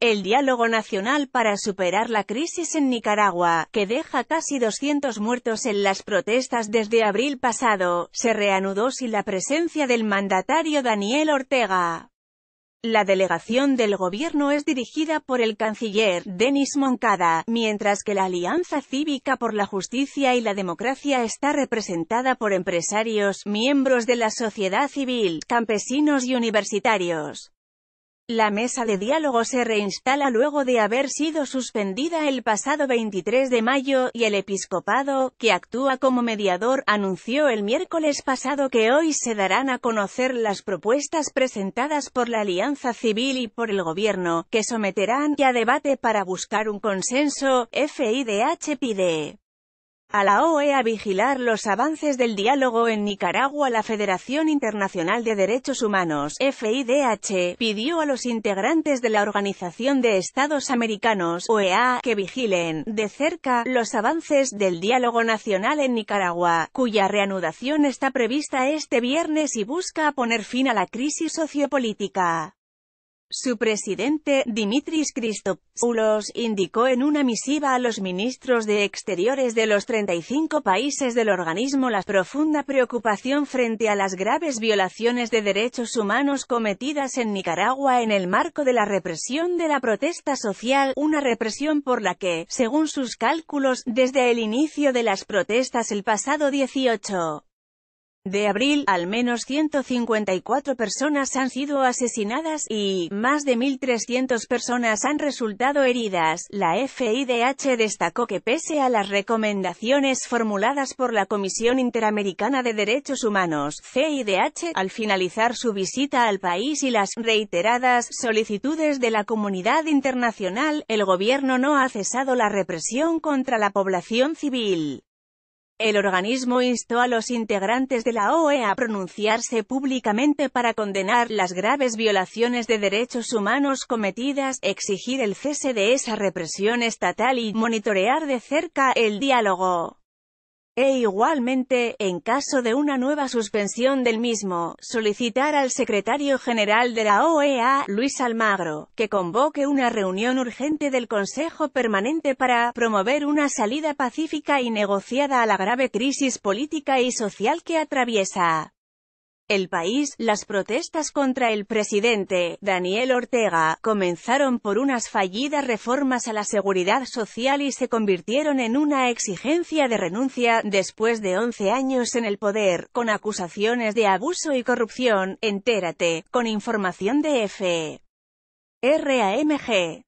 El diálogo nacional para superar la crisis en Nicaragua, que deja casi 200 muertos en las protestas desde abril pasado, se reanudó sin la presencia del mandatario Daniel Ortega. La delegación del gobierno es dirigida por el canciller, Denis Moncada, mientras que la Alianza Cívica por la Justicia y la Democracia está representada por empresarios, miembros de la sociedad civil, campesinos y universitarios. La mesa de diálogo se reinstala luego de haber sido suspendida el pasado 23 de mayo, y el episcopado, que actúa como mediador, anunció el miércoles pasado que hoy se darán a conocer las propuestas presentadas por la Alianza Civil y por el gobierno, que someterán a debate para buscar un consenso, FIDH pide a la OEA vigilar los avances del diálogo en Nicaragua la Federación Internacional de Derechos Humanos, FIDH, pidió a los integrantes de la Organización de Estados Americanos, OEA, que vigilen, de cerca, los avances del diálogo nacional en Nicaragua, cuya reanudación está prevista este viernes y busca poner fin a la crisis sociopolítica. Su presidente, Dimitris Christopoulos, indicó en una misiva a los ministros de Exteriores de los 35 países del organismo la profunda preocupación frente a las graves violaciones de derechos humanos cometidas en Nicaragua en el marco de la represión de la protesta social, una represión por la que, según sus cálculos, desde el inicio de las protestas el pasado 18 de abril, al menos 154 personas han sido asesinadas y más de 1.300 personas han resultado heridas. La FIDH destacó que pese a las recomendaciones formuladas por la Comisión Interamericana de Derechos Humanos, CIDH, al finalizar su visita al país y las reiteradas solicitudes de la comunidad internacional, el gobierno no ha cesado la represión contra la población civil. El organismo instó a los integrantes de la OE a pronunciarse públicamente para condenar las graves violaciones de derechos humanos cometidas, exigir el cese de esa represión estatal y monitorear de cerca el diálogo e igualmente, en caso de una nueva suspensión del mismo, solicitar al secretario general de la OEA, Luis Almagro, que convoque una reunión urgente del Consejo Permanente para promover una salida pacífica y negociada a la grave crisis política y social que atraviesa el país, las protestas contra el presidente, Daniel Ortega, comenzaron por unas fallidas reformas a la seguridad social y se convirtieron en una exigencia de renuncia, después de 11 años en el poder, con acusaciones de abuso y corrupción, entérate, con información de F. RAMG.